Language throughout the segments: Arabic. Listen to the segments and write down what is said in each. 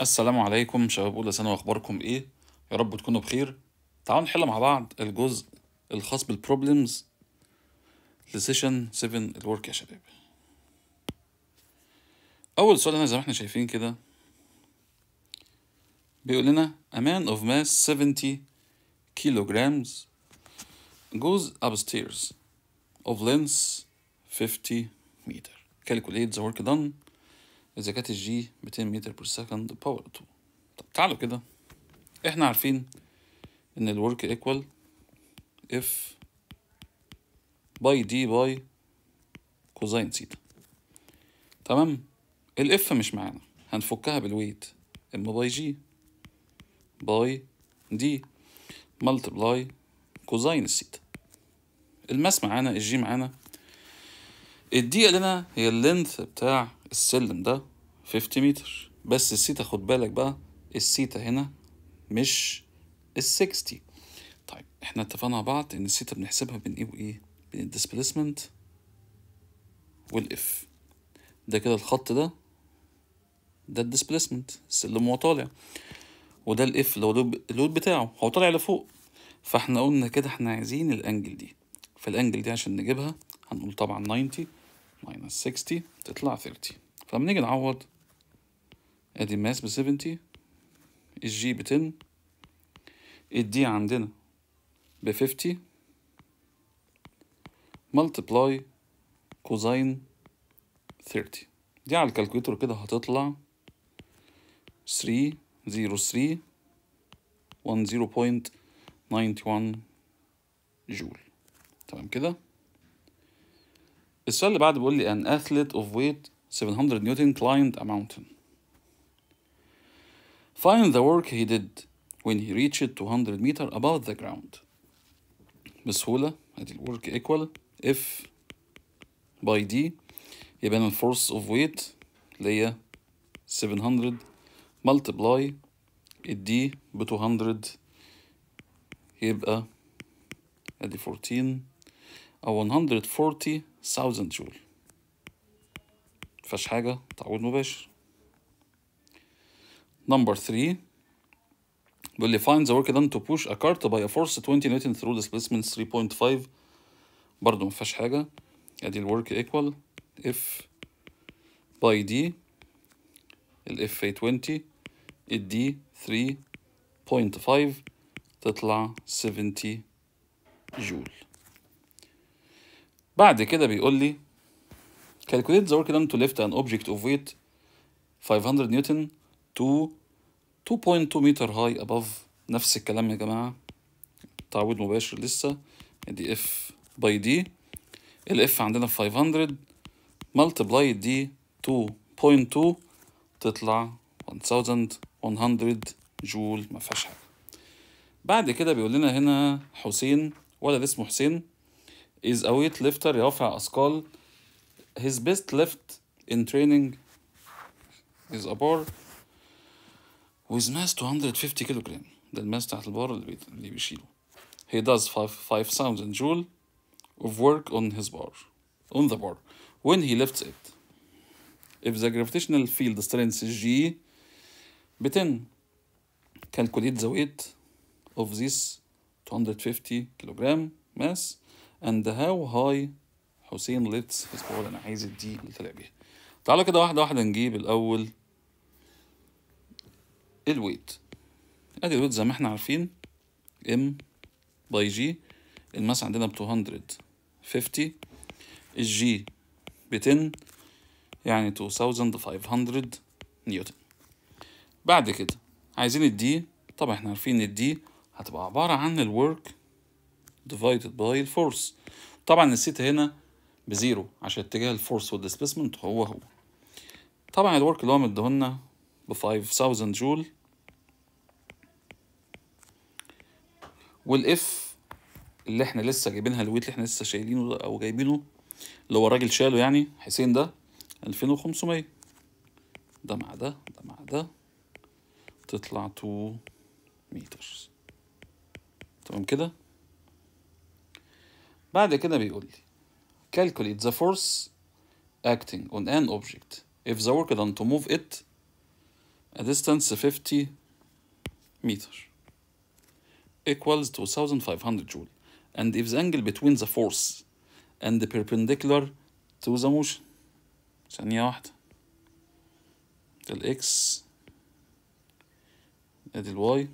السلام عليكم شباب اولى ثانوي اخباركم ايه يا رب تكونوا بخير تعالوا نحل مع بعض الجزء الخاص بالبروبلمز لسيشن 7 الورك يا شباب اول سؤال هنا زي ما احنا شايفين كده بيقول لنا a man of mass 70 kilograms goes upstairs of length 50 meter calculate the work done إذا كانت الجي 200 متر بير سكند باور 2 طب تعالوا كده إحنا عارفين إن الورك إيكوال إف باي دي باي كوزين سيتا تمام الإف مش معانا هنفكها بالويت ام باي جي باي دي ملتبلاي كوزين سيتا الماس معانا الجي معانا الدي قال لنا هي اللينث بتاع السلم ده 50 متر بس السيتا خد بالك بقى السيتا هنا مش ال 60 طيب احنا اتفقنا مع بعض ان السيتا بنحسبها بين ايه وايه بين الديسبيسمنت والاف ده كده الخط ده ده الديسبيسمنت السلم وهو طالع وده الاف اللي هو اللود بتاعه هو طالع لفوق فاحنا قلنا كده احنا عايزين الانجل دي فالانجل دي عشان نجيبها هنقول طبعا 90 minus 60 تطلع 30 فلما نيجي نعوض ادي الماس ب 70 الجي ب 10 الدي عندنا ب 50 ملتبلاي كوزين 30 دي على الكالكوليتر كده هتطلع 3 0 3 10.91 جول تمام كده السؤال اللي بعده بيقول لي an athlete of weight 700 newton climbed a mountain find the work he did when he reached 200 meter above the ground بسهولة ادي الورك equal if by d يبقى انا force of weight اللي هي 700 multiply D by 200 يبقى ادي 14 او 140 1000 جول مفيهاش حاجة تعويض مباشر نمبر 3 بيقول لي find the work done to push a cart by a force 20 newton through displacement 3.5 برضه مفيش حاجة ادي الورك ايكوال اف باي دي الاف 20 ال d 3.5 تطلع 70 جول بعد كده بيقول لي calculate the work done to lift an object of weight 500 نيوتن to 2.2 متر هاي above نفس الكلام يا جماعة تعويض مباشر لسه دي اف باي دي الاف عندنا في 500 multiply دي 2.2 تطلع 1100 جول ما فيهاش حاجة بعد كده بيقول لنا هنا حسين ولد اسمه حسين is a weight weightlifter رافع أثقال his best lift in training is a bar with mass 250 kilogram ده الماس بتاعت البار اللي, بي... اللي بيشيله he does 5000 joule of work on his bar on the bar when he lifts it if the gravitational field strength is G بتن calculate the weight of this 250 kilogram mass and how high حسين lifts his ball انا عايز الدي اللي طلع بيها تعالى كده واحده واحده نجيب الاول الويت ادي الويت زي ما احنا عارفين ام باي جي الماس عندنا ب 250 الجي ب 10 يعني 2500 نيوتن بعد كده عايزين الدي طبعا احنا عارفين ان الدي هتبقى عبارة عن الورك divided by الفورس طبعا الثيتا هنا بزيرو عشان اتجاه الفورس والديسبيسمنت هو هو طبعا الورك اللي هو مديهولنا ب 5000 جول والاف اللي احنا لسه جايبينها الويت اللي احنا لسه شايلينه او جايبينه اللي هو الراجل شاله يعني حسين ده 2500 ده مع ده ده مع ده تطلع 2 متر تمام كده بعد كده بيقول لي calculate the force acting on an object if the work done to move it a distance 50 meter equals 2500 joule and if the angle between the force and the perpendicular to the motion ثانية واحدة x ادي y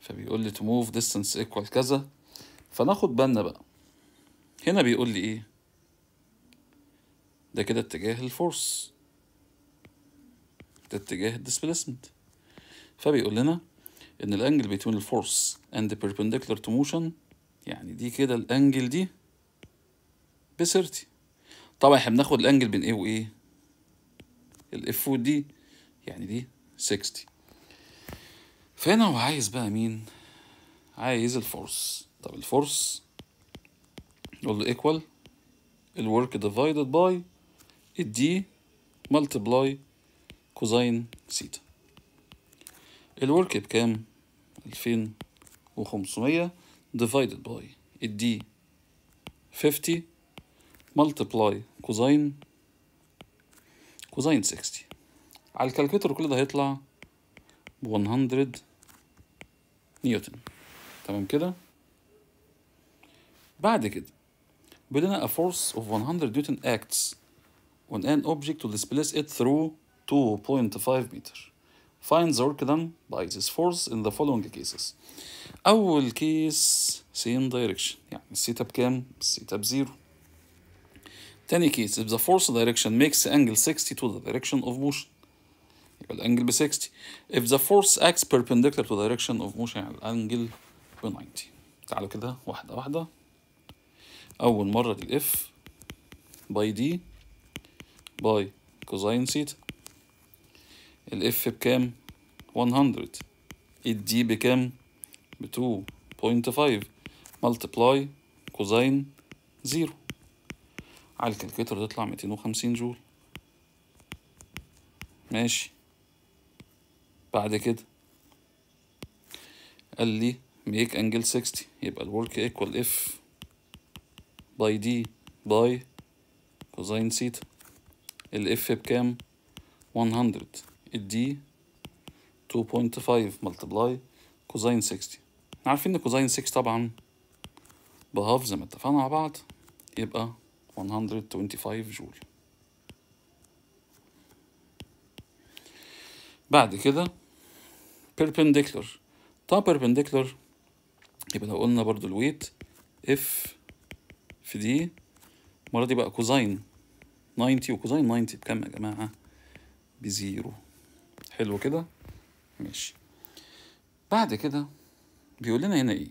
فبيقول لي to move distance equal كذا فناخد بالنا بقى هنا بيقول لي ايه ده كده اتجاه الفورس ده اتجاه الديسبيسمنت فبيقول لنا ان الانجل بين الفورس اند perpendicular to motion يعني دي كده الانجل دي بسرتي 30 طبعا احنا بناخد الانجل بين ايه وايه الاف ودي يعني دي 60 فهنا هو عايز بقى مين عايز الفورس طب الفورس نقول له equal الورك divided by الدي multiply كوزين سيتا الورك بكام؟ 2500 divided by الدي 50 multiply كوزين كوزين 60 على الكالكيتر كل ده هيطلع 100 نيوتن تمام كده بعد كده بدنا a force of 100 newton acts on an object to displace it through 2.5 meter. Find the work done by this force in the following cases. أول كيس same direction يعني الثيتا بكام؟ الثيتا بزيرو. تاني كيس if the force direction makes angle 60 to the direction of motion يبقى الانجل ب 60 if the force acts perpendicular to the direction of motion يعني الانجل ب 90 تعالوا كده واحدة واحدة أول مرة دي F باي دي باي كوزين سيتا F بكام؟ 100 D بكام؟ ب 2.5 ملتبلاي كوزين زيرو على الكالكوليتر تطلع 250 جول ماشي بعد كده قال لي ميك انجل 60 يبقى الورك ايكوال اف باي دي باي كوزين سيتا الاف بكام 100 الدي 2.5 ملتبلاي كوزين 60 احنا عارفين ان كوزين 6 طبعا بهاف زي ما اتفقنا مع بعض يبقى 125 جول بعد كده perpendicular طب perpendicular يبقى لو قلنا برضو الويت اف في دي المرة دي بقى كوزين 90 وكوزين 90 بكام يا جماعة؟ بزيرو حلو كده؟ ماشي بعد كده بيقول لنا هنا ايه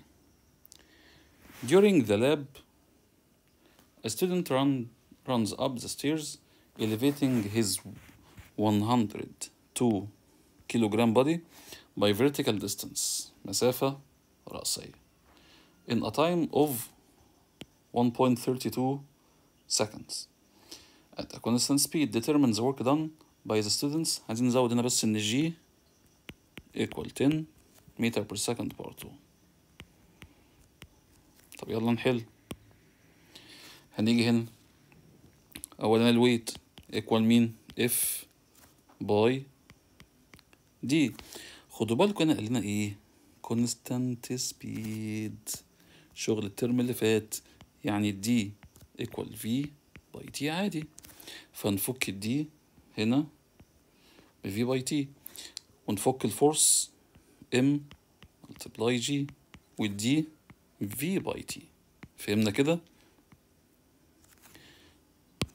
During the lab a student run, runs up the stairs elevating his 102 كيلوغرام body by vertical distance مسافة رأسية in a time of 1.32 seconds at a constant speed determines work done by the students عايزين نزود هنا بس ان G equal 10 meter per second part 2 طب يلا نحل هنيجي هنا اولا الويت equal مين F by D خدوا بالكم هنا قال ايه constant speed شغل الترم اللي فات يعني الدي ايكوال في باي تي عادي فنفك الدي هنا بفي باي تي ونفك الفورس ام ملتبلاي جي والدي في باي تي فهمنا كده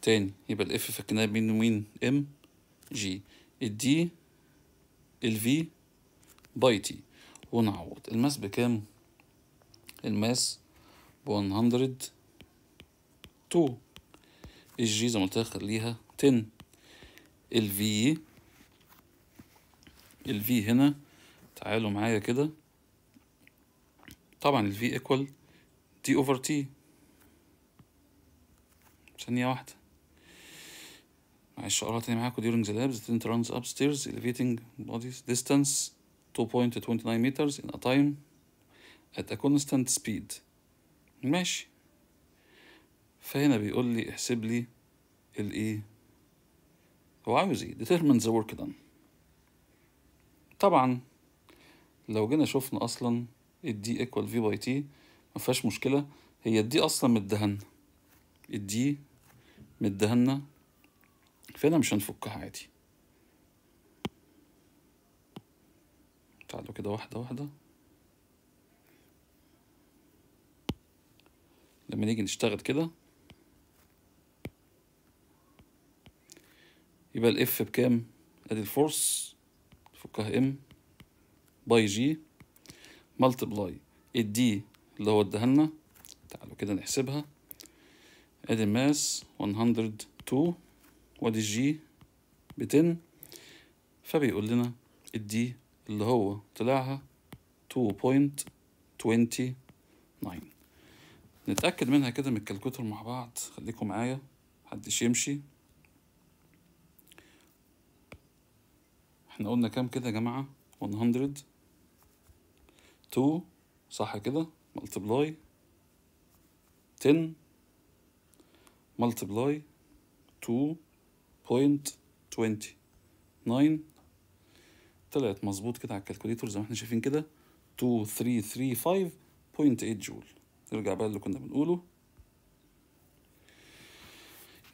تاني يبقى الاف فكناه بين ومين ام جي الدي الفي باي تي ونعوض الماس بكام الماس ب 100 2 الجي زي ما قلت لك خليها 10 الفي الفي هنا تعالوا معايا كده طبعا الفي ايكوال تي اوفر تي ثانية واحدة معلش اقراها تاني معاكم during the labs the tent runs upstairs elevating bodies distance 2.29 meters in a time at a constant speed ماشي فهنا بيقول لي احسب لي الايه e. هو عاوز ايه determine the work done طبعا لو جينا شفنا اصلا الدي equal في باي تي ما فيهاش مشكله هي الدي اصلا مدهن الدي مدهنا فهنا مش هنفكها عادي تعالوا كده واحده واحده لما نيجي نشتغل كده يبقى الاف بكام ادي الفورس فكها ام باي جي ملتبلاي الدي اللي هو اداها لنا تعالوا كده نحسبها ادي الماس 102 وادي الجي ب 10 فبيقول لنا الدي اللي هو طلعها 2.29 نتأكد منها كده من الكالكوتر مع بعض خليكم معايا محدش يمشي احنا قلنا كام كده يا جماعة 100 2 صح كده multiply 10 multiply 2.29 طلعت مظبوط كده على الكالكوليتور زي ما احنا شايفين كده 2335.8 جول نرجع بقى اللي كنا بنقوله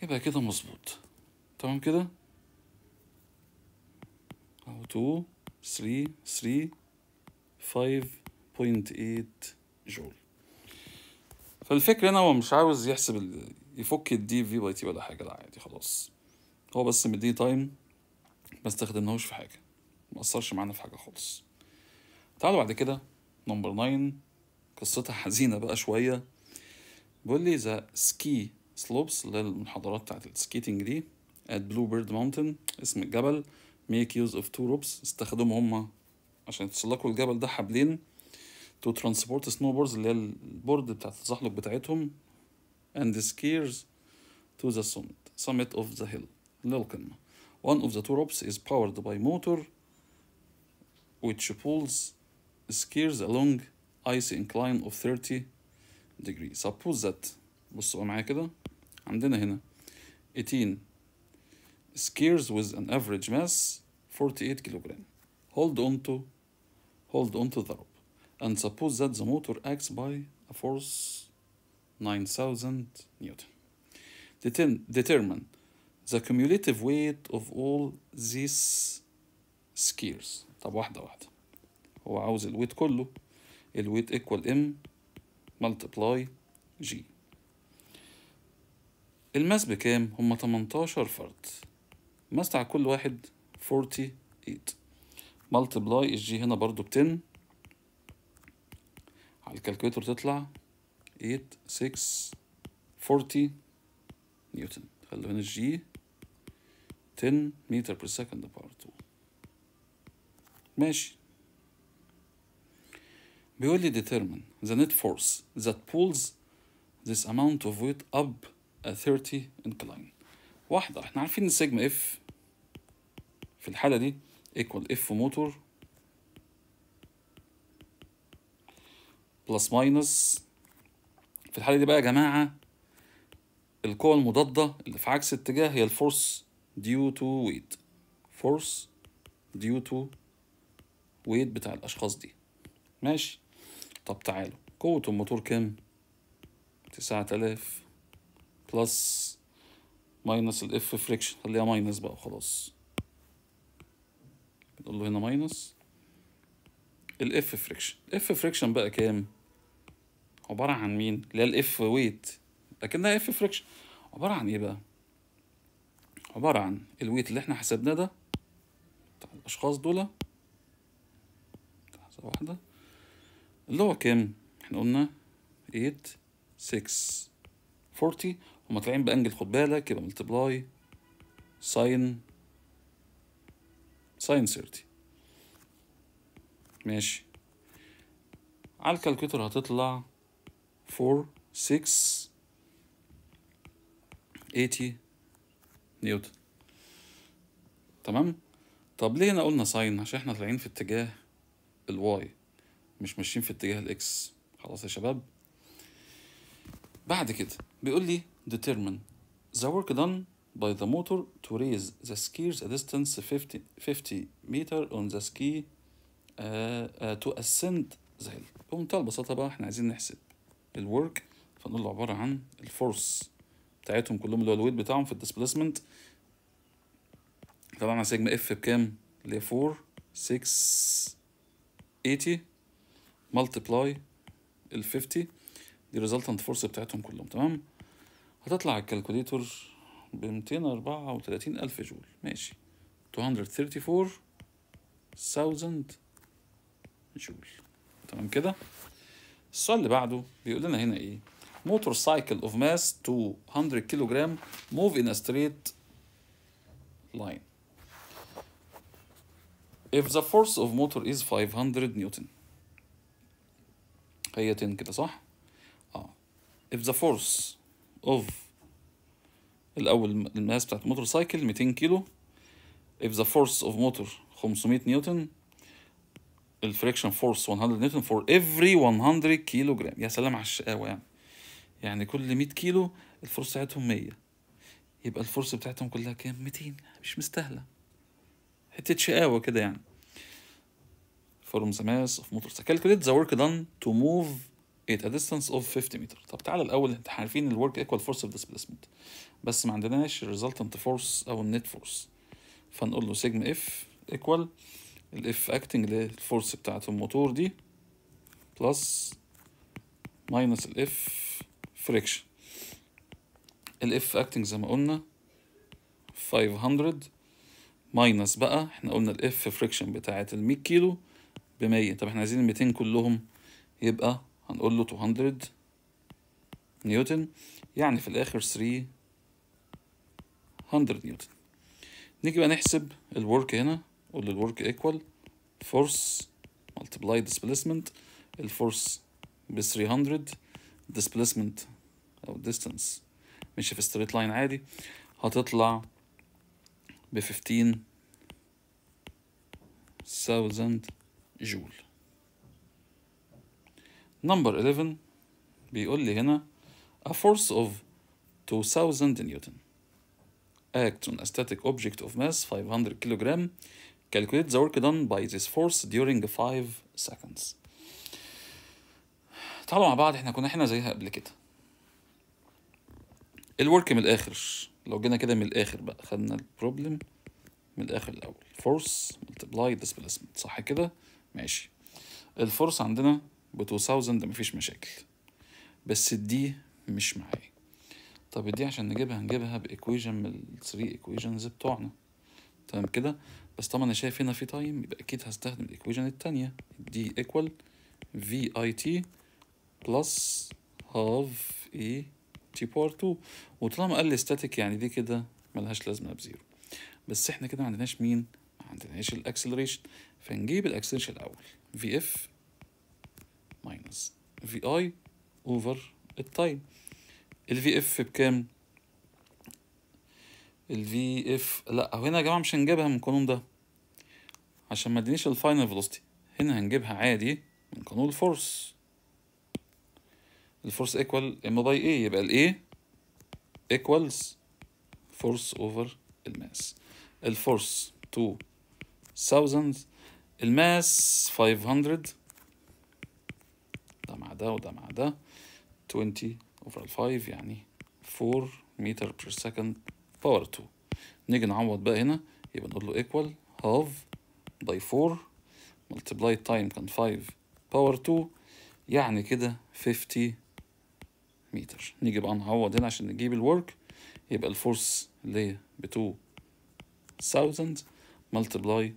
يبقى كده مظبوط تمام كده أو 2 3 3 5.8 جول فالفكرة هنا هو مش عاوز يحسب يفك الدي في باي تي ولا حاجة لا عادي خلاص هو بس مديه تايم ما استخدمناهوش في حاجة ما أثرش معانا في حاجة خالص تعالوا بعد كده نمبر 9 قصتها حزينة بقى شوية بيقول لي ذا سكي سلوبس اللي هي المنحدرات بتاعت السكيتنج دي at Bluebird Mountain اسم الجبل make use of two ropes استخدموا هما عشان يتسلقوا الجبل ده حبلين to transport snowboards اللي هي البورد بتاعة التزحلق بتاعتهم and the skiers to the summit summit of the hill اللي هي القمة one of the two ropes is powered by motor which pulls skiers along icy incline of 30 degree suppose that بصوا معايا كده عندنا هنا 18 skiers with an average mass 48 kilogram. Hold on to hold on to the rope. And suppose that the motor acts by a force 9000 newton. determine the cumulative weight of all these skiers. طب the weight of عاوز الويت كله. الويت equal m multiply g. الماس بكام؟ هما 18 فرد. ماسك على كل واحد 48 ملتبلاي الجي هنا برضو ب 10 على الكالكوليتر تطلع 8 6 40 نيوتن خلوا هنا الجي 10 متر بير سكند باور 2 ماشي بيقول لي determine the net force that pulls this amount of weight up a 30 incline واحدة احنا عارفين ان سيجما اف في الحالة دي ايكوال اف موتور بلس ماينس في الحالة دي بقى يا جماعة القوة المضادة اللي في عكس اتجاه هي الفورس ديو تو ويت فورس ديو تو ويت بتاع الأشخاص دي ماشي طب تعالوا قوة الموتور كام؟ تسعة آلاف بلس ماينس الاف فريكشن خليها ماينس بقى وخلاص بنقول له هنا ماينس الاف فريكشن الاف فريكشن بقى كام عباره عن مين اللي هي الاف ويت لكنها اف فريكشن عباره عن ايه بقى عباره عن الويت اللي احنا حسبناه ده بتاع الاشخاص دول لحظه واحده اللي هو كام احنا قلنا 8 6 40 هما طالعين بانجل خد بالك يبقى ملتبلاي ساين ساين 30 ماشي على الكالكوليتر هتطلع 4 6 80 نيوتن تمام طب ليه انا قلنا ساين عشان احنا طالعين في اتجاه الواي مش ماشيين في اتجاه الاكس خلاص يا شباب بعد كده بيقول لي determine the work done by the motor to raise the skiers a distance 50, 50 meter on the ski uh, uh, to ascend the hill بمنتهى البساطة بقى احنا عايزين نحسب الورك فنقول له عبارة عن الفورس بتاعتهم كلهم اللي هو الويت بتاعهم في displacement طبعا على سيجما اف بكام؟ اللي هي 4 6 80 ملتبلاي ال 50 دي resultant force بتاعتهم كلهم تمام؟ هتطلع الكالكوليتور ب 234 ألف جول ماشي 234,000 جول تمام كده السؤال اللي بعده بيقول لنا هنا ايه موتور سايكل اوف ماس 200 كيلو جرام موف ان ستريت لاين if the force of motor is 500 نيوتن هي 10 كده صح اه if the force اوف الاول الماس بتاعت الموتور سايكل 200 كيلو if the force of motor 500 نيوتن الفريكشن فورس 100 نيوتن for every 100 كيلو جرام يا سلام على الشقاوه يعني يعني كل 100 كيلو الفرصة بتاعتهم 100 يبقى الفرصة بتاعتهم كلها كام 200 مش مستاهلة حتة شقاوة كده يعني from the mass of motor calculate the work done to move at إيه a distance of 50 متر طب تعالى الاول انت عارفين الورك ايكوال فورس اوف ديسبيسمنت بس ما عندناش الريزلتنت فورس او النت فورس فنقول له سيجما اف ايكوال الاف اكتنج للفورس بتاعه الموتور دي بلس ماينس الاف فريكشن الاف اكتنج زي ما قلنا 500 ماينس بقى احنا قلنا الاف فريكشن بتاعه ال 100 كيلو ب 100 طب احنا عايزين ال 200 كلهم يبقى هنقول له 200 نيوتن يعني في الآخر 300 نيوتن نيجي بقى نحسب الورك هنا قول له الورك ايكوال فورس ملتبلاي ديسبليسمنت الفورس ب 300 ديسبليسمنت او ديستانس مش في ستريت لاين عادي هتطلع ب 15000 جول نمبر 11 بيقول لي هنا a force of 2000 نيوتن act on a static object of mass 500 kilogram calculate the work done by this force during 5 seconds تعالوا مع بعض احنا كنا احنا زيها قبل كده الورك من الاخر لو جينا كده من الاخر بقى خدنا البروبلم من الاخر الاول فورس ملتبلاي displacement صح كده ماشي الفورس عندنا ب 2000 ده مفيش مشاكل بس دي مش معايا طب دي عشان نجيبها نجيبها بايكويجن من الثري 3 ايكويجنز بتوعنا تمام كده بس طبعا انا شايف هنا في تايم يبقى اكيد هستخدم الايكويجن التانية دي ايكوال في اي تي بلس هاف اي تي باور 2 وطالما قال لي ستاتيك يعني دي كده ملهاش لازمه بزيرو بس احنا كده ما عندناش مين ما عندناش الاكسلريشن فنجيب الاكسلريشن الاول في اف ايكوالز في اي اوفر التايم الفي اف بكام الفي اف لا هنا يا جماعه مش هنجيبها من القانون ده عشان ما ادينيش الفاينل فيلوسيتي هنا هنجيبها عادي من قانون الفورس الفورس ايكوال ام باي ايه يبقى الايه ايكوالز فورس اوفر الماس الفورس 2000 الماس 500 ده مع ده وده مع ده 20 over 5 يعني 4 متر per second باور 2 نيجي نعوض بقى هنا يبقى نقول له equal half by 4 multiply time كان 5 باور 2 يعني كده 50 متر نيجي بقى نعوض هنا عشان نجيب الورك يبقى الفورس اللي هي ب 2000 multiply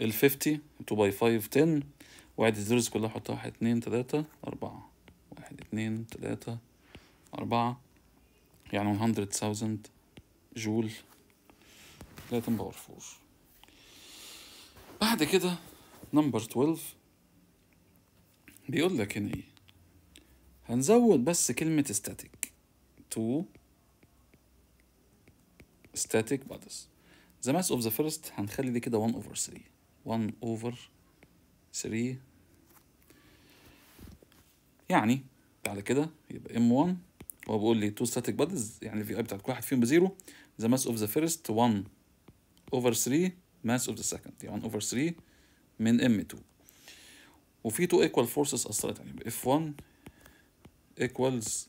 ال 50 2 by 5 10 واعد الزيروز كلها حطها واحد اتنين تلاتة أربعة واحد اتنين تلاتة أربعة يعني 100,000 جول لاتن باور فور بعد كده نمبر 12 بيقول لك هنا ايه هنزود بس كلمة static to static bodies the mass of the first هنخلي دي كده 1 over 3 1 over 3 يعني بعد كده يبقى ام 1 هو بيقول لي تو ستاتيك بادز يعني في اي بتاعت كل واحد فيهم بزيرو ذا ماس اوف ذا فيرست 1 اوفر 3 ماس اوف ذا سكند يعني 1 اوفر 3 من ام 2 وفي تو ايكوال فورسز اثرت يعني اف 1 ايكوالز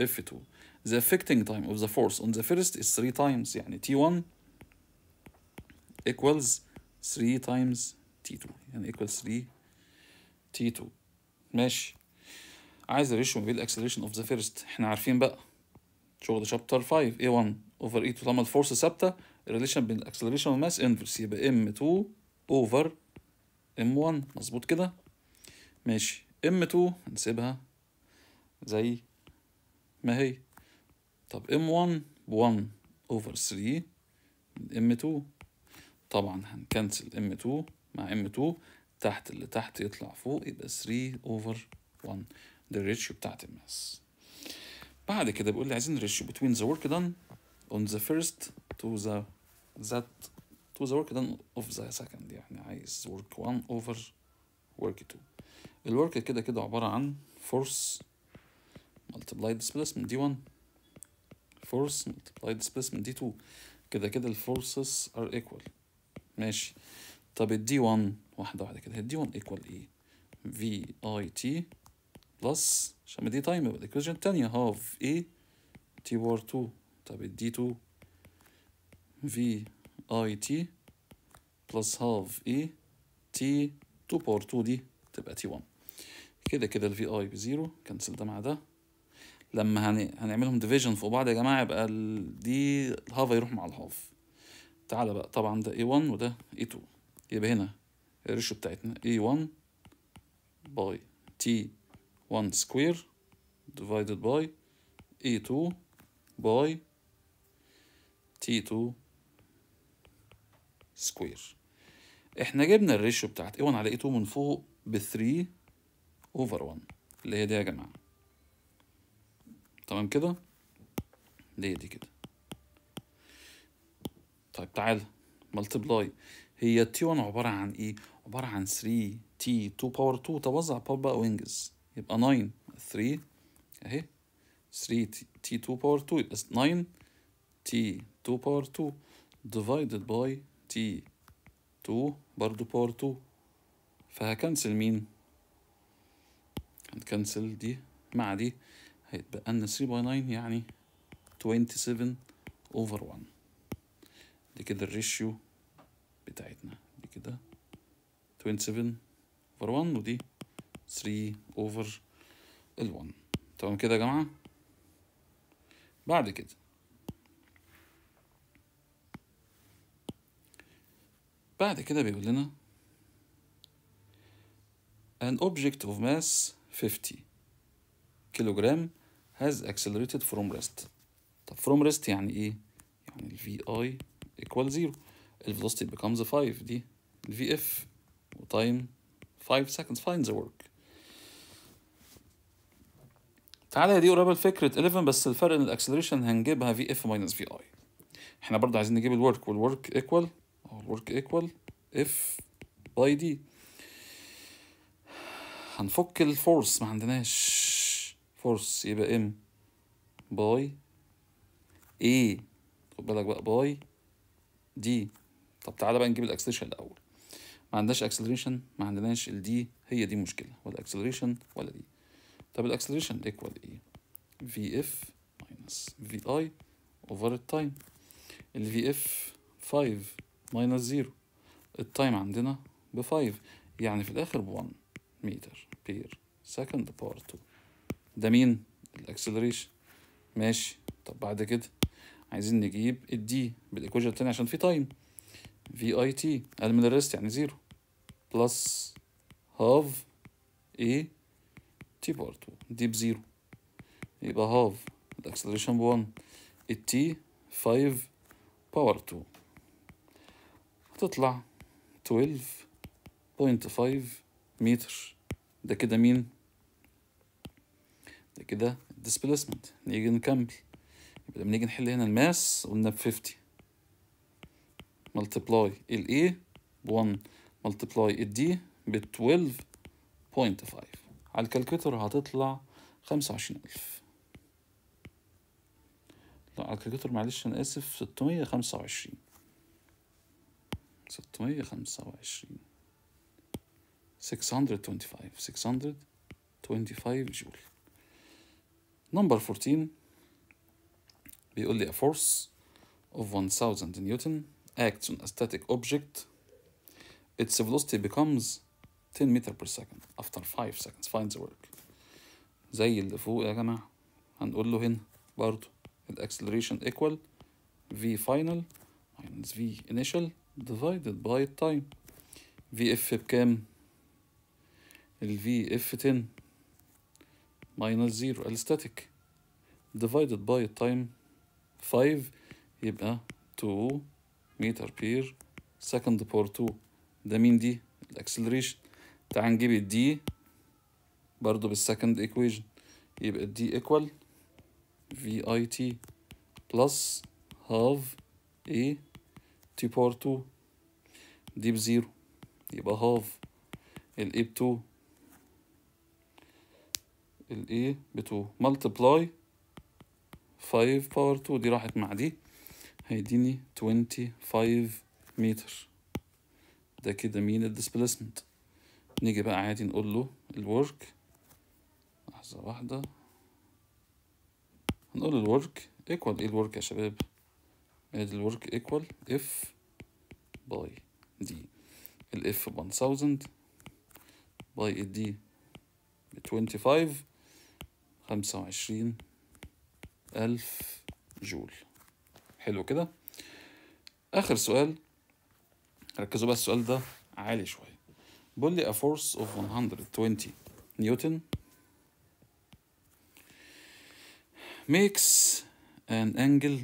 اف 2 the affecting time of the force on the first is 3 times يعني t1 equals 3 times تي 2 يعني ايكوال 3 تي 2 ماشي عايز الريشيو ما بين الاكسلريشن اوف ذا فيرست احنا عارفين بقى شغل شابتر 5 اي 1 اوفر اي 2 طالما الفورس ثابته الريليشن بين الاكسلريشن والماس انفرس يبقى ام 2 اوفر ام 1 مظبوط كده ماشي ام 2 هنسيبها زي ما هي طب ام 1 ب 1 اوفر 3 ام 2 طبعا هنكنسل ام 2 مع M2 تحت اللي تحت يطلع فوق يبقى 3 over 1 ده الريشيو بتاعت الماس بعد كده بيقول لي عايزين ريشيو between the work done on the first to the that to the work done of the second يعني عايز work 1 over work 2 الورك كده كده عبارة عن force multiply displacement d1 force multiply displacement d2 كده كده الفورسز are equal ماشي طب الدي 1 واحدة واحدة كده الدي 1 ايكوال ايه في اي تي بلس عشان دي تايم يبقى الايكويشن التانية هاف اي تي بار 2 طب الدي 2 في اي تي بلس هاف اي تي 2 بار 2 دي تبقى تي 1 كده كده الفي اي بزيرو كنسل ده مع ده لما هنعملهم ديفيجن فوق بعض يا جماعه يبقى الدي دي يروح مع الهاف تعالى بقى طبعا ده اي 1 وده اي 2 يبقى هنا الريشو بتاعتنا A1 باي T1 سكوير divided by A2 باي T2 سكوير احنا جبنا الريشو بتاعت A1 على A2 e من فوق ب 3 اوفر 1 اللي هي دي يا جماعة تمام كده دي دي كده طيب تعال ملتبلاي هي تي 1 عباره عن ايه عباره عن 3 تي 2 باور 2 توزع بقى وينجز يبقى 9 3 اهي 3 تي 2 باور 2 يبقى 9 تي 2 باور 2 divided by تي 2 برضو باور 2 فهكنسل مين هنكنسل دي مع دي هيتبقى لنا 3 باي 9 يعني 27 over 1 دي كده الريشيو بتاعتنا دي كده 27 اوفر 1 ودي 3 اوفر ال 1 تمام كده يا جماعه بعد كده بعد كده بيقول لنا an object of mass 50 كيلوغرام has accelerated from rest طب from rest يعني ايه يعني ال vi equal 0 ال velocity becomes 5 دي vf و وتايم 5 seconds finds a work تعالى دي قريبه لفكره 11 بس الفرق ان الاكسلريشن هنجيبها vf minus vi احنا برضه عايزين نجيب الورك والورك ايكوال او الورك ايكوال اف باي دي هنفك الفورس ما عندناش فورس يبقى ام باي ايه خد بالك بقى باي دي طب تعالى بقى نجيب الاكسلريشن الاول ما عندناش اكسلريشن ما عندناش الدي هي دي مشكله ولا اكسلريشن ولا دي طب الاكسلريشن ايكوال ايه في اف ماينس في اي اوفر التايم الفي اف 5 ماينس 0 التايم عندنا ب 5 يعني في الاخر ب 1 متر بير سكند باور 2 ده مين الاكسلريشن ماشي طب بعد كده عايزين نجيب الدي بالايكويشن التاني عشان في تايم في اي تي اقل من الريست يعني زيرو بلس هاف اي تي بار 2 دي بزيرو يبقى هاف الاكسلريشن ب 1 التي 5 باور 2 هتطلع 12.5 متر ده كده مين ده كده الديسبليسمنت نيجي نكمل يبقى لما نيجي نحل هنا الماس قلنا ب 50 multiply ال A ب 1 multiply ال D ب 12.5 على الكالكوليتر هتطلع 25000 على الكالكوليتر معلش أنا آسف 625 625 625 625 جول نمبر 14 بيقول لي a force of 1000 نيوتن acts on a static object, its velocity becomes 10 meter per second after 5 seconds finds the work زي اللي فوق يا جماعة هنقول له هنا برضو acceleration equal v final minus v initial divided by time vf بكام؟ ال vf 10 minus 0 ال static divided by time 5 يبقى 2 متر بير سكند باور 2 ده مين دي الاكسلريشن تعال نجيب الدي برضو بالسكند ايكويشن يبقى الدي ايكوال في اي تي بلس هاف اي تي بور 2 دي بزيرو يبقى هاف الاي ب 2 الاي ب 2 ملتبلاي 5 باور 2 دي راحت مع دي هيديني 25 متر ده كده مين الديسبليسمنت نيجي بقى عادي نقول له الورك لحظة واحدة هنقول الورك ايكوال ايه الورك يا شباب ادي الورك ايكوال اف باي دي الاف ب 1000 باي الدي ب 25 25 ألف جول حلو كده آخر سؤال ركزوا بقى السؤال ده عالي شوية بيقول لي a force of 120 نيوتن makes an angle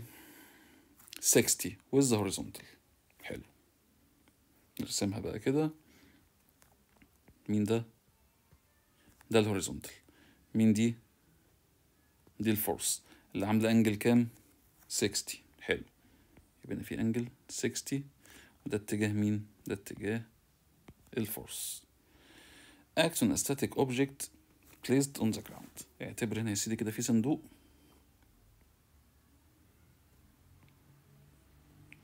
60 with the horizontal حلو نرسمها بقى كده مين ده ده الهوريزونتال مين دي دي الفورس اللي عامله انجل كام 60 يبقى في انجل 60 وده اتجاه مين ده اتجاه الفورس acts on a static object placed on the ground اعتبر هنا يا سيدي كده في صندوق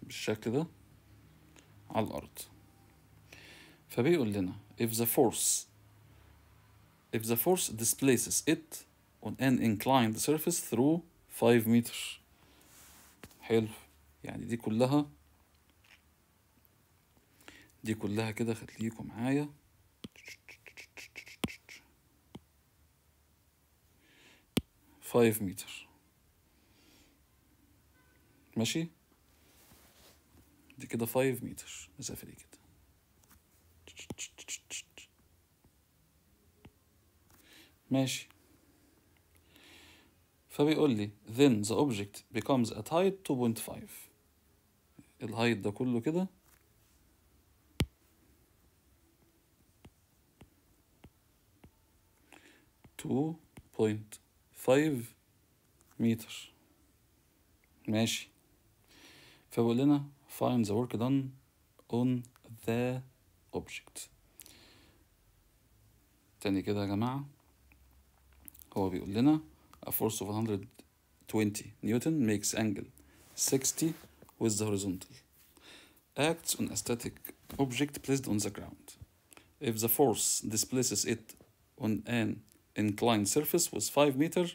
بالشكل ده على الأرض فبيقول لنا if the force if the force displaces it on an inclined surface through 5 meters حلو يعني دي كلها دي كلها كده خليكم معايا فايف متر ماشي دي كده فايف متر مسافة دي كده ماشي فبيقول لي then the object becomes at height 2.5 الهايت ده كله كده تو بوينت فايف متر ماشي فبقول لنا find the work done on the object تاني كده يا جماعة هو بيقول لنا a force of 120 نيوتن makes angle 60 with the horizontal, acts on a static object placed on the ground. If the force displaces it on an inclined surface with 5 meter,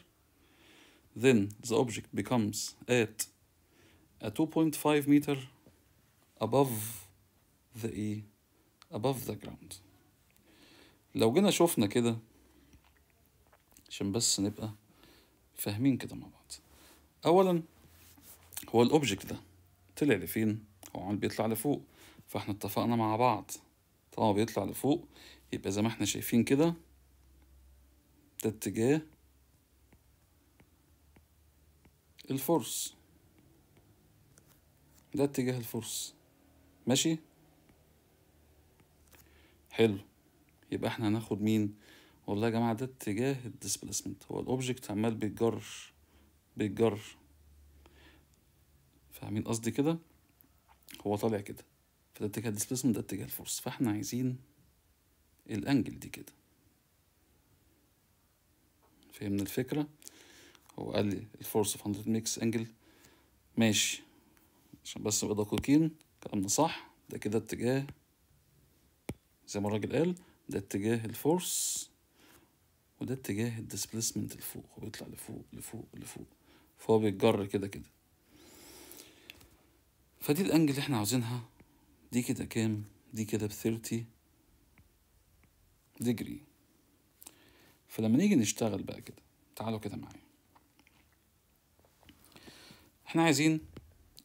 then the object becomes at a 2.5 meter above the above the ground لو جينا شوفنا كده عشان بس نبقى فاهمين كده مع بعض اولا هو الاوبجكت ده طلع لفين هو عمال بيطلع لفوق فاحنا اتفقنا مع بعض طالما بيطلع لفوق يبقى زي ما احنا شايفين كده ده اتجاه الفرس ده اتجاه الفرس ماشي حلو يبقى احنا هناخد مين والله يا جماعه ده اتجاه الديسبليسمنت هو الاوبجكت عمال بيتجر بيتجر فاهمين قصدي كده هو طالع كده فده اتجاه الديسبيسمنت ده اتجاه الفورس فاحنا عايزين الانجل دي كده فهمنا الفكرة هو قال لي الفورس في 100 ميكس انجل ماشي عشان بس نبقى دقيقين كلامنا صح ده كده اتجاه زي ما الراجل قال ده اتجاه الفورس وده اتجاه الديسبيسمنت لفوق هو بيطلع لفوق لفوق لفوق فهو بيتجر كده كده فدي الانجل اللي احنا عاوزينها دي كده كام دي كده بثيرتي ديجري فلما نيجي نشتغل بقى كده تعالوا كده معايا احنا عايزين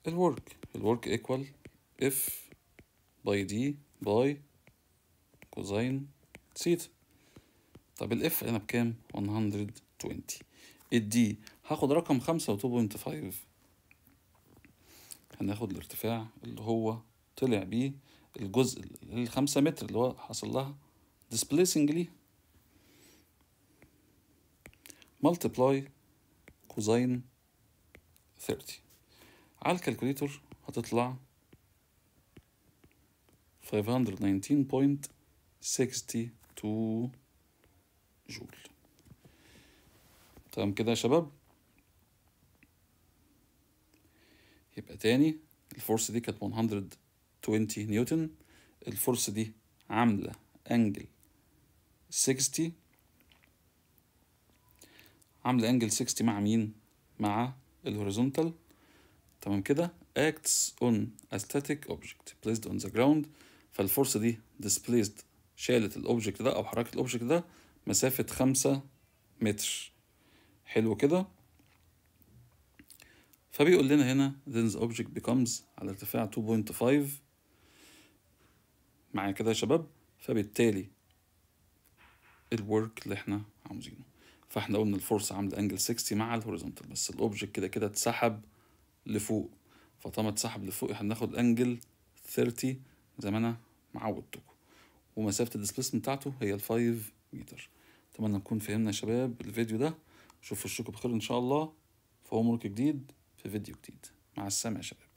الورك الورك ايكوال اف باي دي باي كوزين ثيتا طب الاف انا بكام 120 الدي هاخد رقم خمسة و 2.5 هناخد الارتفاع اللي هو طلع بيه الجزء الخمسة متر اللي هو حصل لها displacing ليه multiply كوزين 30 على الكالكوليتر هتطلع 519.62 جول تمام كده يا شباب يبقى تاني الفورس دي كانت 120 نيوتن الفورس دي عاملة انجل 60 عاملة انجل 60 مع مين؟ مع الهوريزونتال تمام كده acts on a static object placed on the ground فالفورس دي displaced شالت الاوبجكت ده او حركة الاوبجكت ده مسافة خمسة متر حلو كده فبيقول لنا هنا then the object becomes على ارتفاع 2.5 معايا كده يا شباب فبالتالي الورك اللي احنا عاوزينه فاحنا قلنا الفرصة عاملة انجل 60 مع الهوريزونتال بس الاوبجكت كده كده اتسحب لفوق فطالما اتسحب لفوق احنا هناخد انجل 30 زي ما انا معودتكم ومسافة الديسبيسمنت بتاعته هي ال 5 متر اتمنى نكون فهمنا يا شباب الفيديو ده اشوف وشكم بخير ان شاء الله في هوم جديد في فيديو جديد مع السلامة يا شباب